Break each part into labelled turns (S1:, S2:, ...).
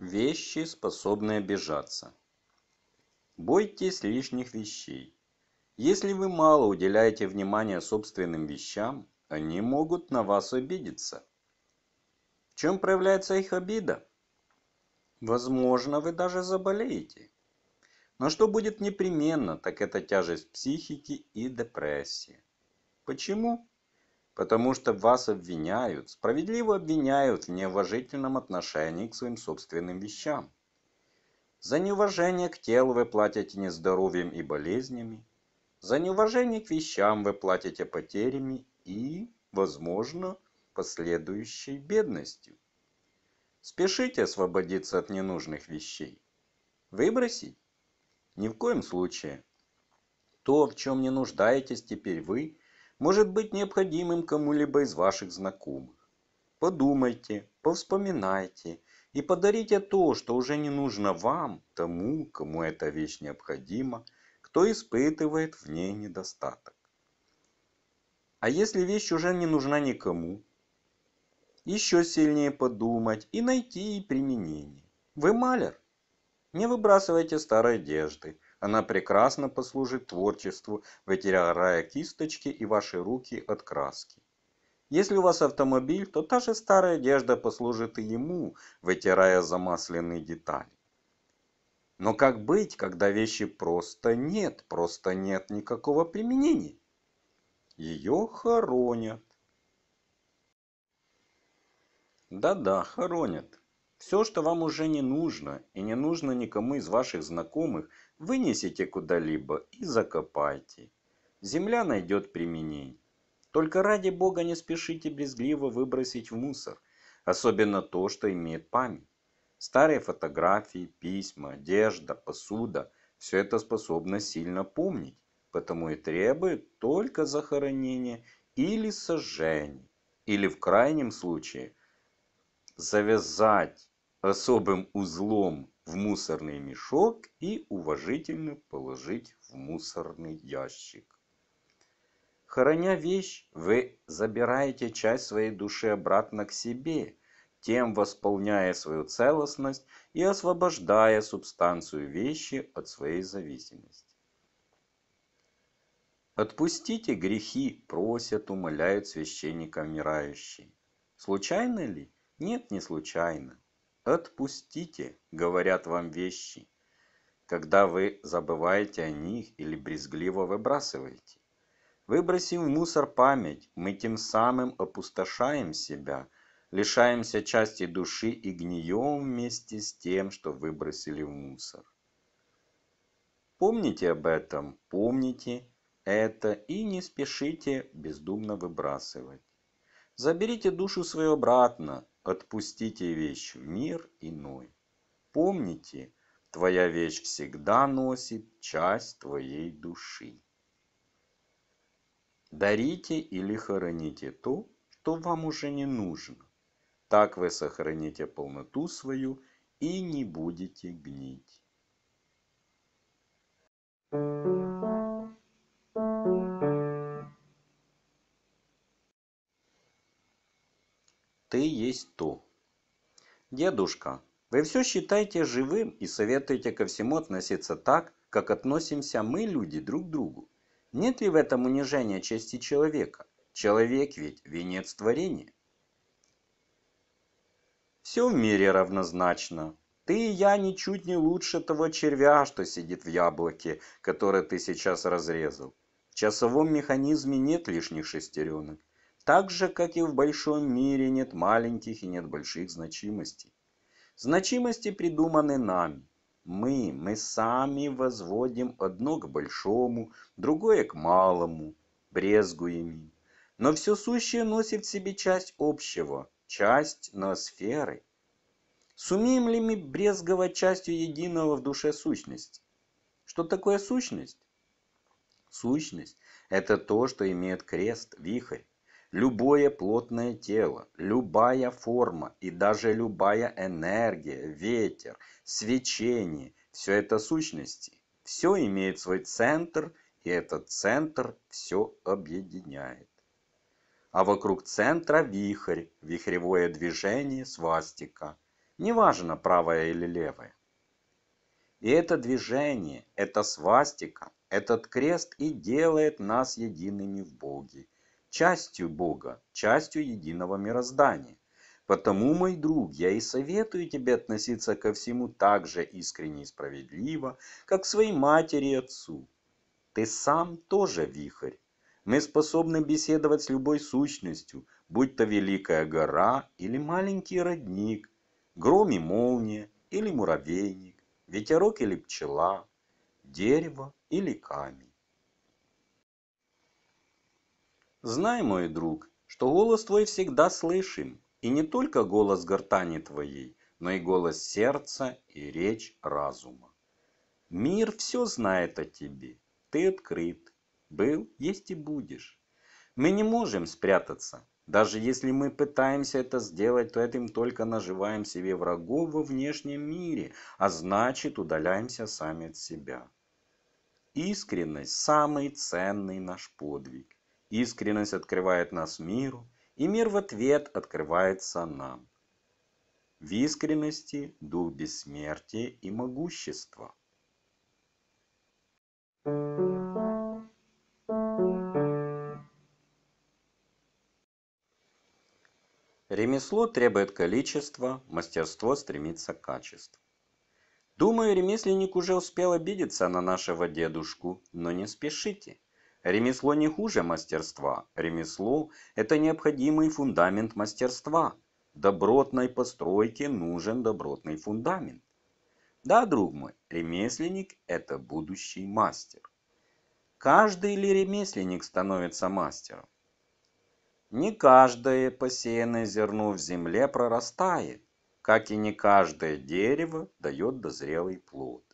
S1: вещи способные обижаться. Бойтесь лишних вещей. Если вы мало уделяете внимания собственным вещам, они могут на вас обидеться. В чем проявляется их обида? Возможно, вы даже заболеете. Но что будет непременно, так это тяжесть психики и депрессия. Почему? потому что вас обвиняют, справедливо обвиняют в неуважительном отношении к своим собственным вещам. За неуважение к телу вы платите нездоровьем и болезнями, за неуважение к вещам вы платите потерями и, возможно, последующей бедностью. Спешите освободиться от ненужных вещей. Выбросить? Ни в коем случае. То, в чем не нуждаетесь теперь вы, может быть необходимым кому-либо из ваших знакомых. Подумайте, повспоминайте и подарите то, что уже не нужно вам, тому, кому эта вещь необходима, кто испытывает в ней недостаток. А если вещь уже не нужна никому, еще сильнее подумать и найти ей применение. Вы маляр? Не выбрасывайте старой одежды – она прекрасно послужит творчеству, вытирая кисточки и ваши руки от краски. Если у вас автомобиль, то та же старая одежда послужит и ему, вытирая замасленные детали. Но как быть, когда вещи просто нет, просто нет никакого применения? Ее хоронят. Да-да, хоронят. Все, что вам уже не нужно и не нужно никому из ваших знакомых, вынесите куда-либо и закопайте. Земля найдет применение. Только ради Бога не спешите брезгливо выбросить в мусор, особенно то, что имеет память. Старые фотографии, письма, одежда, посуда – все это способно сильно помнить, потому и требует только захоронения или сожжения, или в крайнем случае завязать особым узлом в мусорный мешок и уважительно положить в мусорный ящик. Храня вещь, вы забираете часть своей души обратно к себе, тем восполняя свою целостность и освобождая субстанцию вещи от своей зависимости. «Отпустите грехи», – просят, умоляют священника умирающие. Случайно ли? Нет, не случайно. Отпустите, говорят вам вещи, когда вы забываете о них или брезгливо выбрасываете. Выбросив в мусор память, мы тем самым опустошаем себя, лишаемся части души и гнием вместе с тем, что выбросили в мусор. Помните об этом, помните это и не спешите бездумно выбрасывать. Заберите душу свою обратно, отпустите вещь в мир иной. Помните, твоя вещь всегда носит часть твоей души. Дарите или хороните то, что вам уже не нужно. Так вы сохраните полноту свою и не будете гнить. Thank you. ты есть то, Дедушка, вы все считаете живым и советуете ко всему относиться так, как относимся мы, люди, друг к другу. Нет ли в этом унижения части человека? Человек ведь венец творения. Все в мире равнозначно. Ты и я ничуть не лучше того червя, что сидит в яблоке, которое ты сейчас разрезал. В часовом механизме нет лишних шестеренок. Так же, как и в большом мире, нет маленьких и нет больших значимостей. Значимости придуманы нами. Мы, мы сами возводим одно к большому, другое к малому, брезгуем им. Но все сущее носит в себе часть общего, часть ноосферы. Сумеем ли мы брезговать частью единого в душе сущности? Что такое сущность? Сущность – это то, что имеет крест, вихрь. Любое плотное тело, любая форма и даже любая энергия, ветер, свечение – все это сущности. Все имеет свой центр, и этот центр все объединяет. А вокруг центра вихрь, вихревое движение, свастика. Неважно, правое или левое. И это движение, эта свастика, этот крест и делает нас едиными в Боге – частью Бога, частью единого мироздания. Потому, мой друг, я и советую тебе относиться ко всему так же искренне и справедливо, как к своей матери и отцу. Ты сам тоже вихрь. Мы способны беседовать с любой сущностью, будь то великая гора или маленький родник, гром и молния или муравейник, ветерок или пчела, дерево или камень. Знай, мой друг, что голос твой всегда слышим, и не только голос гортани твоей, но и голос сердца и речь разума. Мир все знает о тебе, ты открыт, был, есть и будешь. Мы не можем спрятаться, даже если мы пытаемся это сделать, то этим только наживаем себе врагов во внешнем мире, а значит удаляемся сами от себя. Искренность – самый ценный наш подвиг. Искренность открывает нас миру, и мир в ответ открывается нам. В искренности дух бессмертия и могущества. Ремесло требует количества, мастерство стремится к качеству. Думаю, ремесленник уже успел обидеться на нашего дедушку, но не спешите. Ремесло не хуже мастерства. Ремесло – это необходимый фундамент мастерства. Добротной постройке нужен добротный фундамент. Да, друг мой, ремесленник – это будущий мастер. Каждый ли ремесленник становится мастером? Не каждое посеянное зерно в земле прорастает, как и не каждое дерево дает дозрелый плод.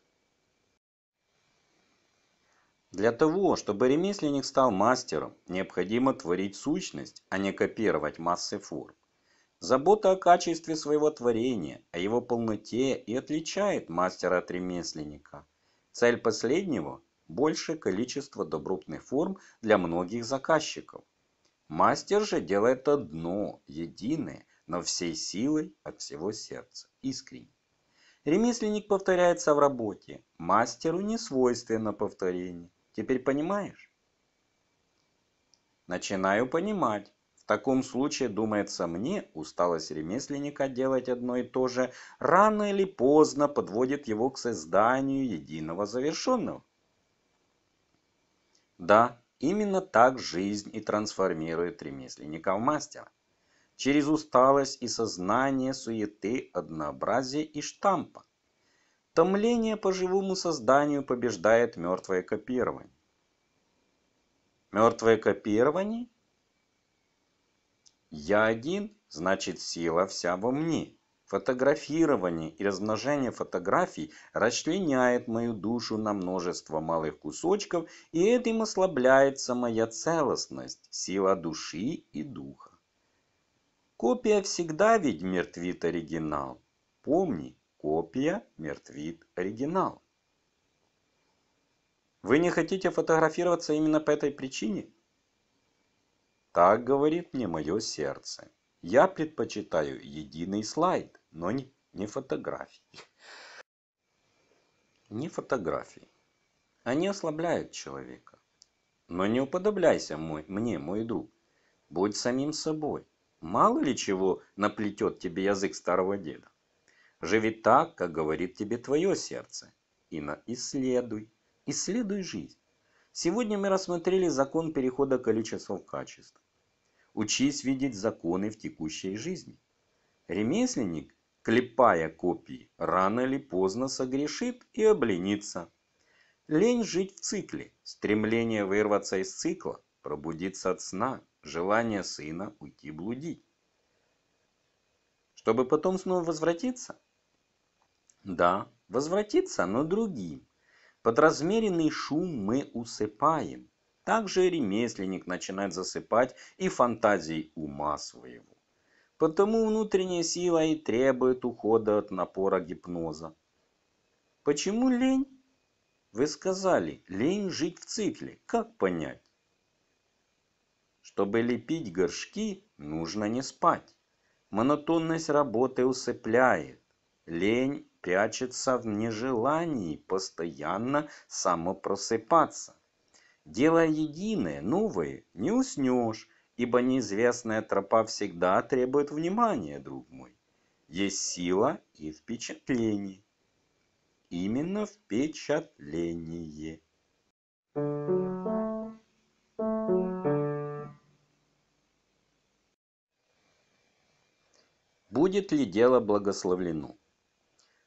S1: Для того, чтобы ремесленник стал мастером, необходимо творить сущность, а не копировать массы форм. Забота о качестве своего творения, о его полноте и отличает мастера от ремесленника. Цель последнего – большее количество добротных форм для многих заказчиков. Мастер же делает одно, единое, но всей силой от всего сердца, искренне. Ремесленник повторяется в работе, мастеру не свойственно повторение. Теперь понимаешь? Начинаю понимать. В таком случае, думается мне, усталость ремесленника делать одно и то же рано или поздно подводит его к созданию единого завершенного. Да, именно так жизнь и трансформирует ремесленника в мастера. Через усталость и сознание суеты, однообразия и штампа. Томление по живому созданию побеждает мертвое копирование. Мертвое копирование? Я один, значит сила вся во мне. Фотографирование и размножение фотографий расчленяет мою душу на множество малых кусочков, и этим ослабляется моя целостность, сила души и духа. Копия всегда ведь мертвит оригинал. Помни, Копия мертвит оригинал. Вы не хотите фотографироваться именно по этой причине? Так говорит мне мое сердце. Я предпочитаю единый слайд, но не, фотографии. Не фотографии. Они ослабляют человека. Но не уподобляйся мой, мне, мой друг. Будь самим собой. Мало ли чего наплетет тебе язык старого деда. Живи так, как говорит тебе твое сердце. И на исследуй. Исследуй жизнь. Сегодня мы рассмотрели закон перехода количества в качество. Учись видеть законы в текущей жизни. Ремесленник, клепая копии, рано или поздно согрешит и обленится. Лень жить в цикле, стремление вырваться из цикла, пробудиться от сна, желание сына уйти блудить чтобы потом снова возвратиться? Да, возвратиться, но другим. Подразмеренный шум мы усыпаем. Также ремесленник начинает засыпать и фантазии ума своего. Потому внутренняя сила и требует ухода от напора гипноза. Почему лень? Вы сказали, лень жить в цикле. Как понять? Чтобы лепить горшки, нужно не спать. Монотонность работы усыпляет. Лень прячется в нежелании постоянно самопросыпаться. Делая единое, новое, не уснешь, ибо неизвестная тропа всегда требует внимания, друг мой. Есть сила и впечатление. Именно впечатление. Thank you. будет ли дело благословлено.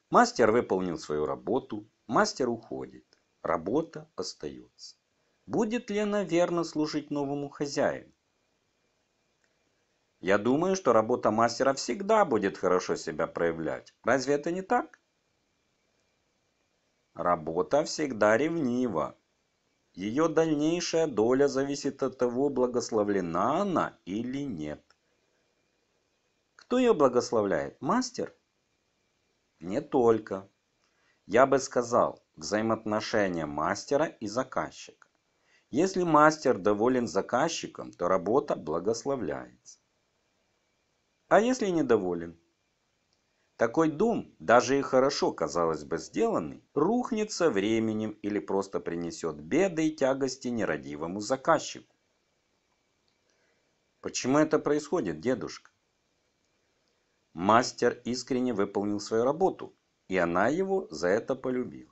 S1: Мастер выполнил свою работу, мастер уходит, работа остается. Будет ли она верно служить новому хозяину? Я думаю, что работа мастера всегда будет хорошо себя проявлять. Разве это не так? Работа всегда ревнива. Ее дальнейшая доля зависит от того, благословлена она или нет. Кто ее благословляет? Мастер? Не только. Я бы сказал, взаимоотношения мастера и заказчика. Если мастер доволен заказчиком, то работа благословляется. А если недоволен? Такой дом, даже и хорошо, казалось бы, сделанный, рухнет со временем или просто принесет беды и тягости нерадивому заказчику. Почему это происходит, дедушка? Мастер искренне выполнил свою работу, и она его за это полюбила.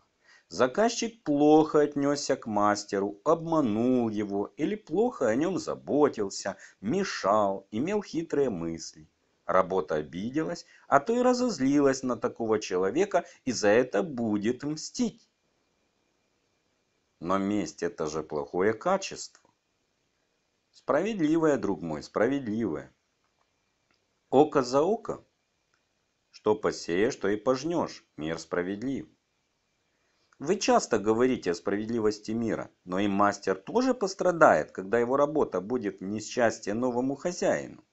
S1: Заказчик плохо отнесся к мастеру, обманул его или плохо о нем заботился, мешал, имел хитрые мысли. Работа обиделась, а то и разозлилась на такого человека и за это будет мстить. Но месть это же плохое качество. Справедливое, друг мой, справедливое. Око за око, что посеешь, то и пожнешь. Мир справедлив. Вы часто говорите о справедливости мира, но и мастер тоже пострадает, когда его работа будет несчастье новому хозяину.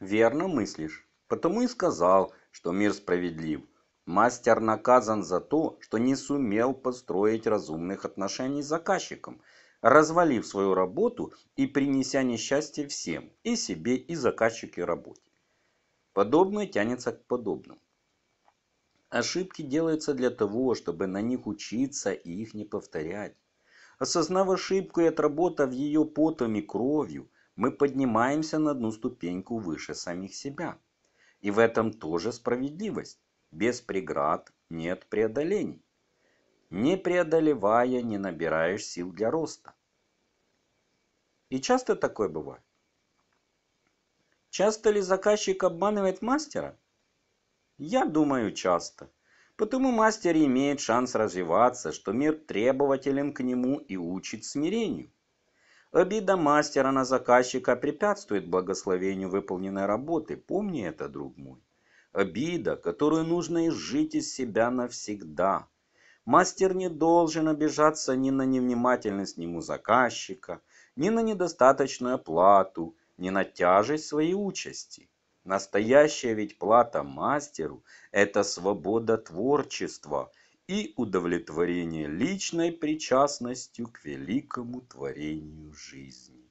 S1: Верно мыслишь. Потому и сказал, что мир справедлив. Мастер наказан за то, что не сумел построить разумных отношений с заказчиком, развалив свою работу и принеся несчастье всем, и себе, и заказчике работе. Подобное тянется к подобному. Ошибки делаются для того, чтобы на них учиться и их не повторять. Осознав ошибку и отработав ее потом и кровью, мы поднимаемся на одну ступеньку выше самих себя. И в этом тоже справедливость. Без преград нет преодолений. Не преодолевая, не набираешь сил для роста. И часто такое бывает. Часто ли заказчик обманывает мастера? Я думаю, часто. Потому мастер имеет шанс развиваться, что мир требователен к нему и учит смирению. Обида мастера на заказчика препятствует благословению выполненной работы. Помни это, друг мой. Обида, которую нужно изжить из себя навсегда. Мастер не должен обижаться ни на невнимательность нему заказчика, ни на недостаточную оплату, не на тяжесть своей участи. Настоящая ведь плата мастеру – это свобода творчества и удовлетворение личной причастностью к великому творению жизни.